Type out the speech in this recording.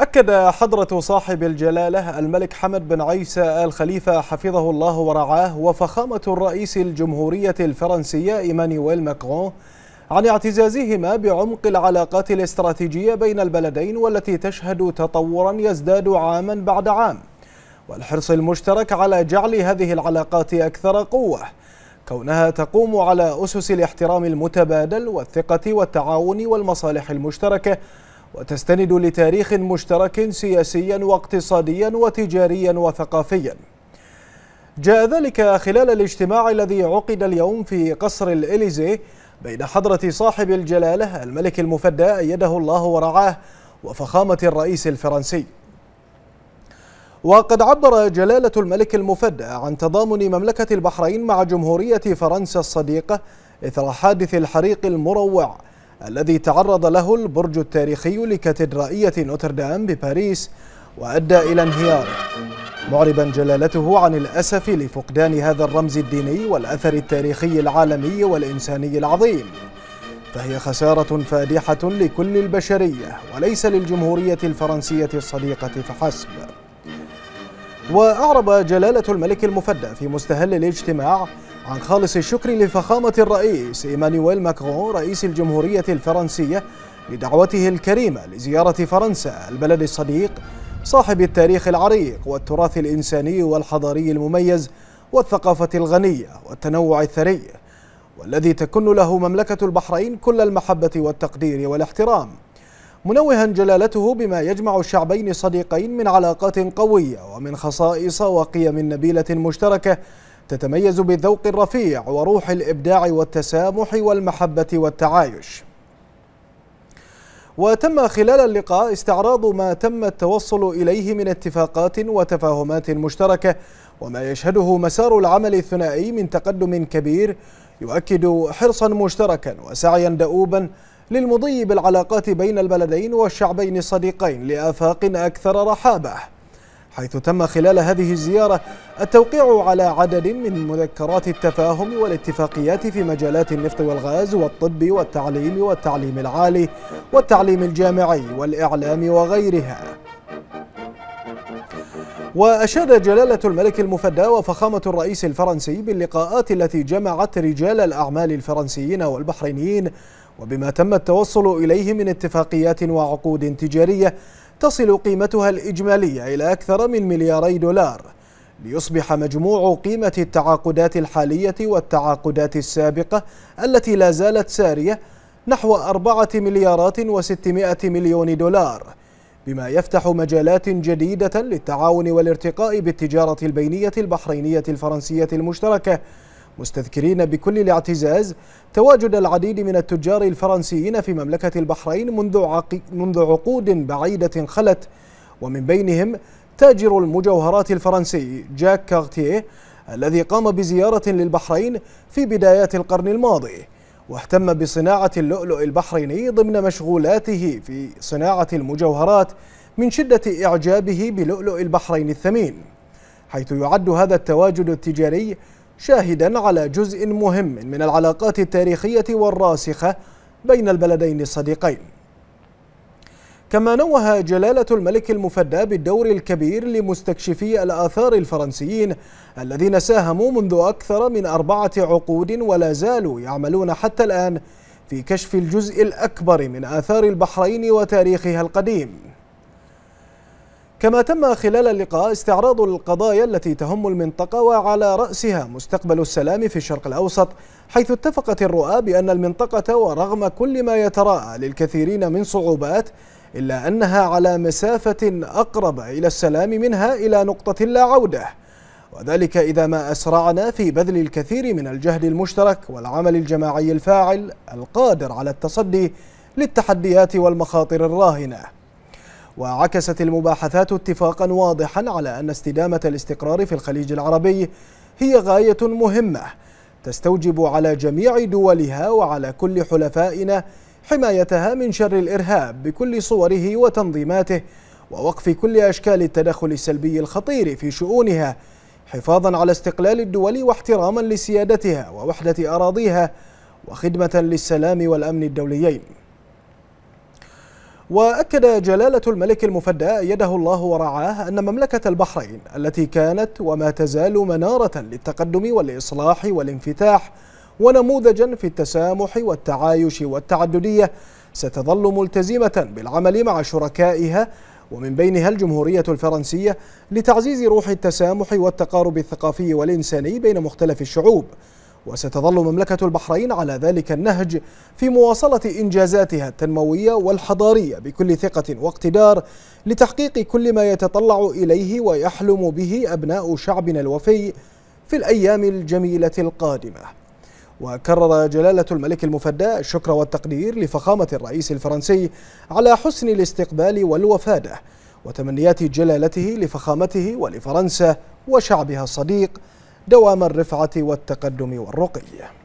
أكد حضرة صاحب الجلالة الملك حمد بن عيسى آل خليفة حفظه الله ورعاه وفخامة الرئيس الجمهورية الفرنسية إيمانويل ماكرون عن اعتزازهما بعمق العلاقات الاستراتيجية بين البلدين والتي تشهد تطورا يزداد عاما بعد عام والحرص المشترك على جعل هذه العلاقات أكثر قوة كونها تقوم على أسس الاحترام المتبادل والثقة والتعاون والمصالح المشتركة وتستند لتاريخ مشترك سياسيا واقتصاديا وتجاريا وثقافيا جاء ذلك خلال الاجتماع الذي عقد اليوم في قصر الإليزي بين حضرة صاحب الجلالة الملك المفدى أيده الله ورعاه وفخامة الرئيس الفرنسي وقد عبر جلالة الملك المفدى عن تضامن مملكة البحرين مع جمهورية فرنسا الصديقة إثر حادث الحريق المروع الذي تعرض له البرج التاريخي لكاتدرائية نوتردام بباريس وأدى إلى انهياره معربا جلالته عن الأسف لفقدان هذا الرمز الديني والأثر التاريخي العالمي والإنساني العظيم فهي خسارة فادحة لكل البشرية وليس للجمهورية الفرنسية الصديقة فحسب وأعرب جلالة الملك المفدى في مستهل الاجتماع عن خالص الشكر لفخامة الرئيس إيمانويل ماكرون رئيس الجمهورية الفرنسية لدعوته الكريمة لزيارة فرنسا البلد الصديق صاحب التاريخ العريق والتراث الإنساني والحضاري المميز والثقافة الغنية والتنوع الثري والذي تكن له مملكة البحرين كل المحبة والتقدير والاحترام منوها جلالته بما يجمع الشعبين الصديقين من علاقات قوية ومن خصائص وقيم نبيلة مشتركة تتميز بالذوق الرفيع وروح الإبداع والتسامح والمحبة والتعايش وتم خلال اللقاء استعراض ما تم التوصل إليه من اتفاقات وتفاهمات مشتركة وما يشهده مسار العمل الثنائي من تقدم كبير يؤكد حرصا مشتركا وسعيا دؤوبا للمضي بالعلاقات بين البلدين والشعبين الصديقين لآفاق أكثر رحابة حيث تم خلال هذه الزيارة التوقيع على عدد من مذكرات التفاهم والاتفاقيات في مجالات النفط والغاز والطب والتعليم والتعليم العالي والتعليم الجامعي والإعلام وغيرها وأشاد جلالة الملك المفدى وفخامة الرئيس الفرنسي باللقاءات التي جمعت رجال الأعمال الفرنسيين والبحرينيين وبما تم التوصل إليه من اتفاقيات وعقود تجارية تصل قيمتها الإجمالية إلى أكثر من ملياري دولار ليصبح مجموع قيمة التعاقدات الحالية والتعاقدات السابقة التي لا زالت سارية نحو أربعة مليارات وستمائة مليون دولار بما يفتح مجالات جديدة للتعاون والارتقاء بالتجارة البينية البحرينية الفرنسية المشتركة مستذكرين بكل الاعتزاز تواجد العديد من التجار الفرنسيين في مملكة البحرين منذ, منذ عقود بعيدة خلت ومن بينهم تاجر المجوهرات الفرنسي جاك كارتيه الذي قام بزيارة للبحرين في بدايات القرن الماضي واهتم بصناعة اللؤلؤ البحريني ضمن مشغولاته في صناعة المجوهرات من شدة إعجابه بلؤلؤ البحرين الثمين حيث يعد هذا التواجد التجاري شاهدا على جزء مهم من العلاقات التاريخية والراسخة بين البلدين الصديقين كما نوه جلالة الملك المفدى بالدور الكبير لمستكشفي الآثار الفرنسيين الذين ساهموا منذ أكثر من أربعة عقود ولا زالوا يعملون حتى الآن في كشف الجزء الأكبر من آثار البحرين وتاريخها القديم كما تم خلال اللقاء استعراض القضايا التي تهم المنطقة وعلى رأسها مستقبل السلام في الشرق الأوسط حيث اتفقت الرؤى بأن المنطقة ورغم كل ما يتراءى للكثيرين من صعوبات إلا أنها على مسافة أقرب إلى السلام منها إلى نقطة لا عودة وذلك إذا ما أسرعنا في بذل الكثير من الجهد المشترك والعمل الجماعي الفاعل القادر على التصدي للتحديات والمخاطر الراهنه وعكست المباحثات اتفاقا واضحا على أن استدامة الاستقرار في الخليج العربي هي غاية مهمة تستوجب على جميع دولها وعلى كل حلفائنا حمايتها من شر الإرهاب بكل صوره وتنظيماته ووقف كل أشكال التدخل السلبي الخطير في شؤونها حفاظا على استقلال الدول واحتراما لسيادتها ووحدة أراضيها وخدمة للسلام والأمن الدوليين وأكد جلالة الملك المفدى أيده الله ورعاه أن مملكة البحرين التي كانت وما تزال منارة للتقدم والإصلاح والانفتاح ونموذجا في التسامح والتعايش والتعددية ستظل ملتزمة بالعمل مع شركائها ومن بينها الجمهورية الفرنسية لتعزيز روح التسامح والتقارب الثقافي والإنساني بين مختلف الشعوب وستظل مملكة البحرين على ذلك النهج في مواصلة إنجازاتها التنموية والحضارية بكل ثقة واقتدار لتحقيق كل ما يتطلع إليه ويحلم به أبناء شعبنا الوفي في الأيام الجميلة القادمة وكرر جلالة الملك المفدى الشكر والتقدير لفخامة الرئيس الفرنسي على حسن الاستقبال والوفادة وتمنيات جلالته لفخامته ولفرنسا وشعبها الصديق دوام الرفعة والتقدم والرقي